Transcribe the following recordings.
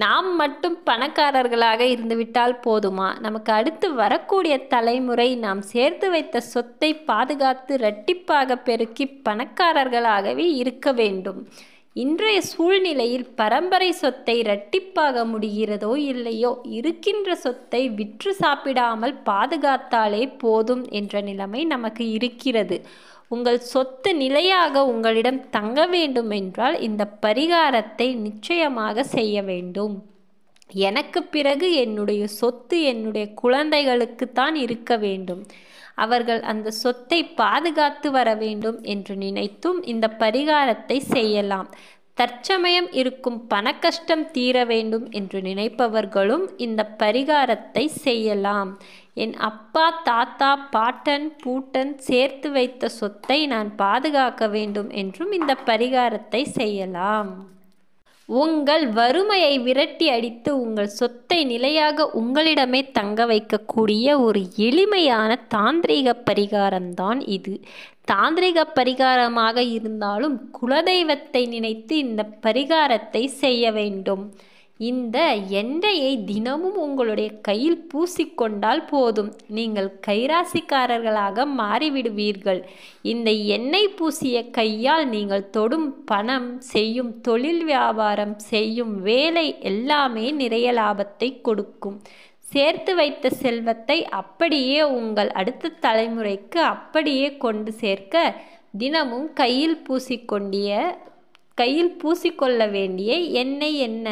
நாம் மட்டும் பணக்காரர்களாக இருந்துவிட்டால் போதுமா நமக்கு அடுத்து வரக்கூடிய தலைமுறை நாம் சேர்த்து வைத்த சொத்தை பாதுகாத்து இரட்டிப்பாக பெருக்கி பணக்காரர்களாகவே இருக்க வேண்டும் இன்றைய சூழ்நிலையில் பரம்பரை சொத்தை இரட்டிப்பாக முடிகிறதோ இல்லையோ இருக்கின்ற சொத்தை விற்று சாப்பிடாமல் பாதுகாத்தாலே போதும் என்ற நிலைமை நமக்கு இருக்கிறது உங்கள் சொத்து நிலையாக உங்களிடம் தங்க வேண்டும் என்றால் இந்த பரிகாரத்தை நிச்சயமாக செய்ய வேண்டும் எனக்கு பிறகு என்னுடைய சொத்து என்னுடைய குழந்தைகளுக்குத்தான் இருக்க வேண்டும் அவர்கள் அந்த சொத்தை பாதுகாத்து வர வேண்டும் என்று நினைத்தும் இந்த பரிகாரத்தை செய்யலாம் தற்சமயம் இருக்கும் பணக்கஷ்டம் தீர வேண்டும் என்று நினைப்பவர்களும் இந்த பரிகாரத்தை செய்யலாம் என் அப்பா தாத்தா பாட்டன் பூட்டன் சேர்த்து வைத்த சொத்தை நான் பாதுகாக்க வேண்டும் என்றும் இந்த பரிகாரத்தை செய்யலாம் உங்கள் வறுமையை விரட்டி அடித்து உங்கள் சொத்தை நிலையாக உங்களிடமே தங்க வைக்கக்கூடிய ஒரு எளிமையான தாந்திரிக பரிகாரம்தான் இது தாந்திரிக பரிகாரமாக இருந்தாலும் குலதெய்வத்தை நினைத்து இந்த பரிகாரத்தை செய்ய வேண்டும் இந்த எண்ணெயை தினமும் உங்களுடைய கையில் பூசிக்கொண்டால் போதும் நீங்கள் கைராசிக்காரர்களாக மாறிவிடுவீர்கள் இந்த எண்ணெய் பூசிய கையால் நீங்கள் தொடும் பணம் செய்யும் தொழில் வியாபாரம் செய்யும் வேலை எல்லாமே நிறைய லாபத்தை கொடுக்கும் சேர்த்து வைத்த செல்வத்தை அப்படியே உங்கள் அடுத்த தலைமுறைக்கு அப்படியே கொண்டு சேர்க்க தினமும் கையில் பூசிக்கொண்டிய கையில் பூசிக்கொள்ள வேண்டிய எண்ணெய் என்ன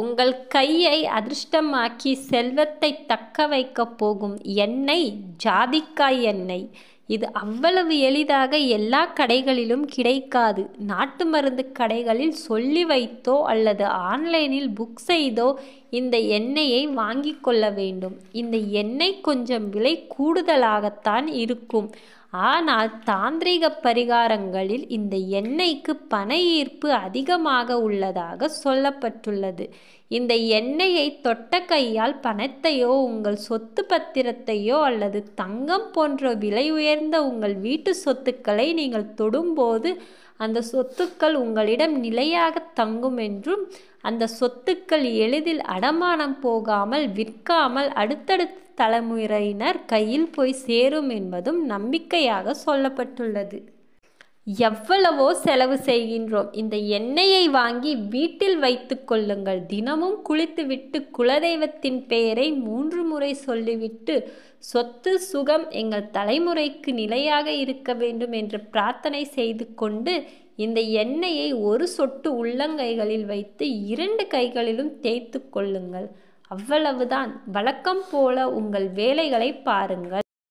உங்கள் கையை அதிர்ஷ்டமாக்கி செல்வத்தை தக்க வைக்கப் போகும் எண்ணெய் ஜாதிக்காய் எண்ணெய் இது அவ்வளவு எளிதாக எல்லா கடைகளிலும் கிடைக்காது நாட்டு மருந்து கடைகளில் சொல்லி வைத்தோ அல்லது ஆன்லைனில் புக் செய்தோ இந்த எண்ணெயை வாங்கி கொள்ள வேண்டும் இந்த எண்ணெய் கொஞ்சம் விலை கூடுதலாகத்தான் இருக்கும் ஆனால் தாந்திரிக பரிகாரங்களில் இந்த எண்ணெய்க்கு பண ஈர்ப்பு அதிகமாக உள்ளதாக சொல்லப்பட்டுள்ளது இந்த எண்ணெயை தொட்ட கையால் பணத்தையோ உங்கள் சொத்து பத்திரத்தையோ அல்லது தங்கம் போன்ற விலை உயர்ந்த உங்கள் வீட்டு சொத்துக்களை நீங்கள் தொடும்போது அந்த சொத்துக்கள் உங்களிடம் நிலையாக தங்கும் என்றும் அந்த சொத்துக்கள் எளிதில் அடமானம் போகாமல் விற்காமல் அடுத்தடுத்த தலைமுறையினர் கையில் போய் சேரும் என்பதும் நம்பிக்கையாக சொல்லப்பட்டுள்ளது எவ்வளவோ செலவு செய்கின்றோம் இந்த எண்ணெயை வாங்கி வீட்டில் வைத்து கொள்ளுங்கள் தினமும் குளித்துவிட்டு குலதெய்வத்தின் பெயரை மூன்று முறை சொல்லிவிட்டு சொத்து சுகம் எங்கள் தலைமுறைக்கு நிலையாக இருக்க வேண்டும் என்று பிரார்த்தனை செய்து கொண்டு இந்த எண்ணெயை ஒரு சொட்டு உள்ளங்கைகளில் வைத்து இரண்டு கைகளிலும் தேய்த்து கொள்ளுங்கள் அவ்வளவுதான் வழக்கம் போல உங்கள் வேலைகளை பாருங்கள்